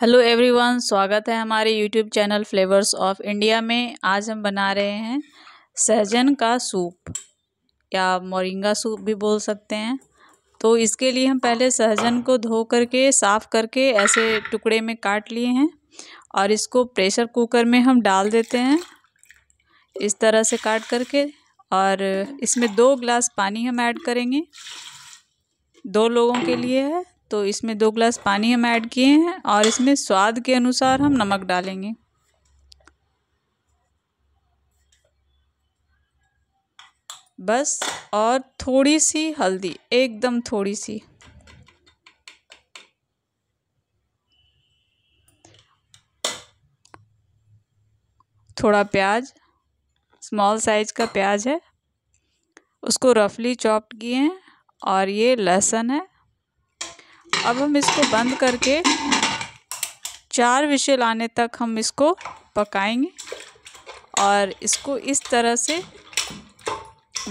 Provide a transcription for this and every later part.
hello everyone स्वागत है हमारे YouTube channel Flavours of India में आज हम बना रहे हैं सहजन का सूप या मोरिंगा सूप भी बोल सकते हैं तो इसके लिए हम पहले सहजन को धो करके साफ़ करके ऐसे टुकड़े में काट लिए हैं और इसको प्रेशर कुकर में हम डाल देते हैं इस तरह से काट करके और इसमें दो ग्लास पानी हम ऐड करेंगे दो लोगों के लिए है तो इसमें दो ग्लास पानी हम ऐड किए हैं और इसमें स्वाद के अनुसार हम नमक डालेंगे बस और थोड़ी सी हल्दी एकदम थोड़ी सी थोड़ा प्याज स्मॉल साइज का प्याज है उसको रफली चॉप्ड किए हैं और ये लहसुन है अब हम इसको बंद करके चार विशेल आने तक हम इसको पकाएंगे और इसको इस तरह से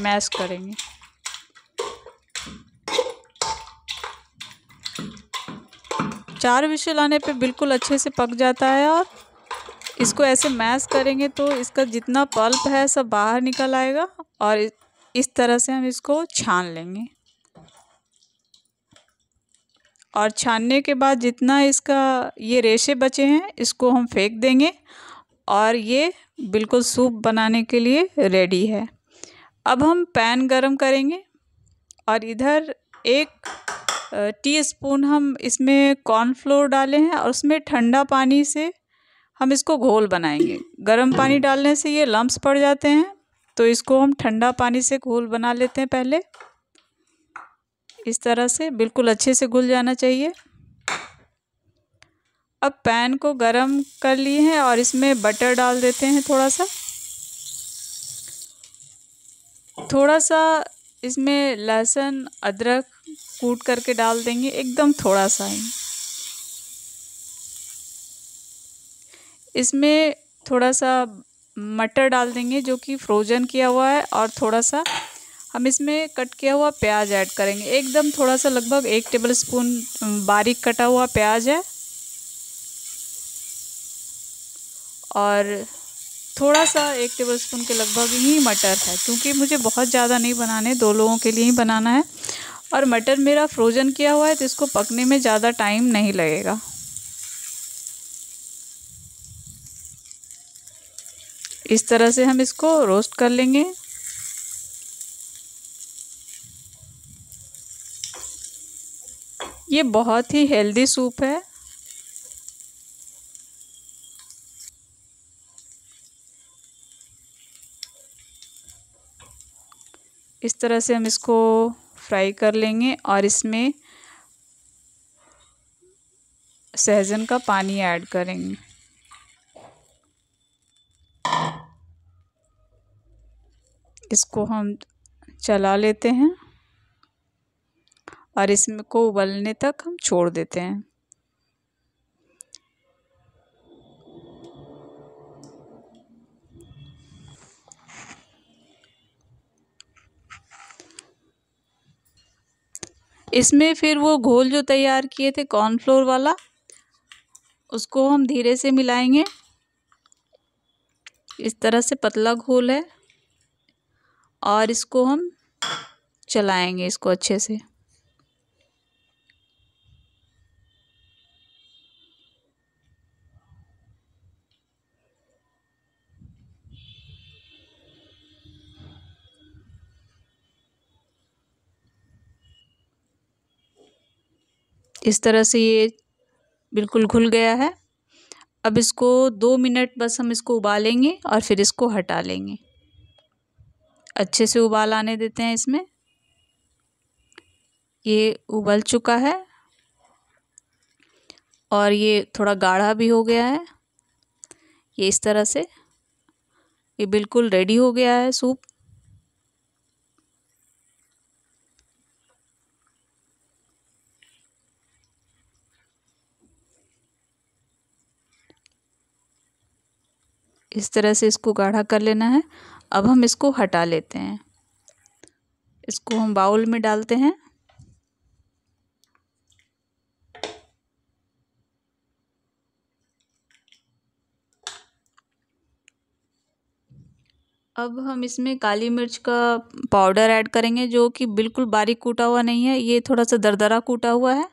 मैश करेंगे चार विशेल आने पे बिल्कुल अच्छे से पक जाता है और इसको ऐसे मैश करेंगे तो इसका जितना पल्प है सब बाहर निकल आएगा और इस तरह से हम इसको छान लेंगे और छानने के बाद जितना इसका ये रेशे बचे हैं इसको हम फेंक देंगे और ये बिल्कुल सूप बनाने के लिए रेडी है अब हम पैन गरम करेंगे और इधर एक टीस्पून हम इसमें कॉर्नफ्लोर डाले हैं और उसमें ठंडा पानी से हम इसको घोल बनाएंगे गर्म पानी डालने से ये लम्ब्स पड़ जाते हैं तो इसको हम ठंडा पानी से घोल बना लेते हैं पहले इस तरह से बिल्कुल अच्छे से घुल जाना चाहिए अब पैन को गरम कर लिए हैं और इसमें बटर डाल देते हैं थोड़ा सा थोड़ा सा इसमें लहसुन अदरक कूट करके डाल देंगे एकदम थोड़ा सा ही इसमें थोड़ा सा मटर डाल देंगे जो कि फ्रोज़न किया हुआ है और थोड़ा सा हम इसमें कट किया हुआ प्याज ऐड करेंगे एकदम थोड़ा सा लगभग एक टेबल स्पून बारीक कटा हुआ प्याज है और थोड़ा सा एक टेबल स्पून के लगभग ही मटर है क्योंकि मुझे बहुत ज़्यादा नहीं बनाने दो लोगों के लिए ही बनाना है और मटर मेरा फ्रोज़न किया हुआ है तो इसको पकने में ज़्यादा टाइम नहीं लगेगा इस तरह से हम इसको रोस्ट कर लेंगे ये बहुत ही हेल्दी सूप है इस तरह से हम इसको फ्राई कर लेंगे और इसमें सहजन का पानी ऐड करेंगे इसको हम चला लेते हैं और इसमें को उबलने तक हम छोड़ देते हैं इसमें फिर वो घोल जो तैयार किए थे कॉर्नफ्लोर वाला उसको हम धीरे से मिलाएंगे इस तरह से पतला घोल है और इसको हम चलाएंगे इसको अच्छे से इस तरह से ये बिल्कुल घुल गया है अब इसको दो मिनट बस हम इसको उबालेंगे और फिर इसको हटा लेंगे अच्छे से उबाल आने देते हैं इसमें ये उबल चुका है और ये थोड़ा गाढ़ा भी हो गया है ये इस तरह से ये बिल्कुल रेडी हो गया है सूप इस तरह से इसको गाढ़ा कर लेना है अब हम इसको हटा लेते हैं इसको हम बाउल में डालते हैं अब हम इसमें काली मिर्च का पाउडर ऐड करेंगे जो कि बिल्कुल बारीक कूटा हुआ नहीं है ये थोड़ा सा दरदरा कूटा हुआ है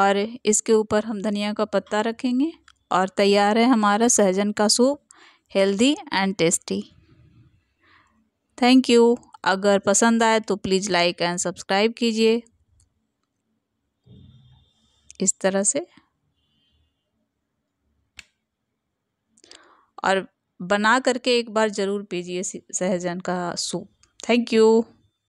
और इसके ऊपर हम धनिया का पत्ता रखेंगे और तैयार है हमारा सहजन का soup healthy and tasty thank you अगर पसंद आए तो प्लीज़ लाइक एंड सब्सक्राइब कीजिए इस तरह से और बना करके एक बार ज़रूर पीजिए सहजन का सूप थैंक यू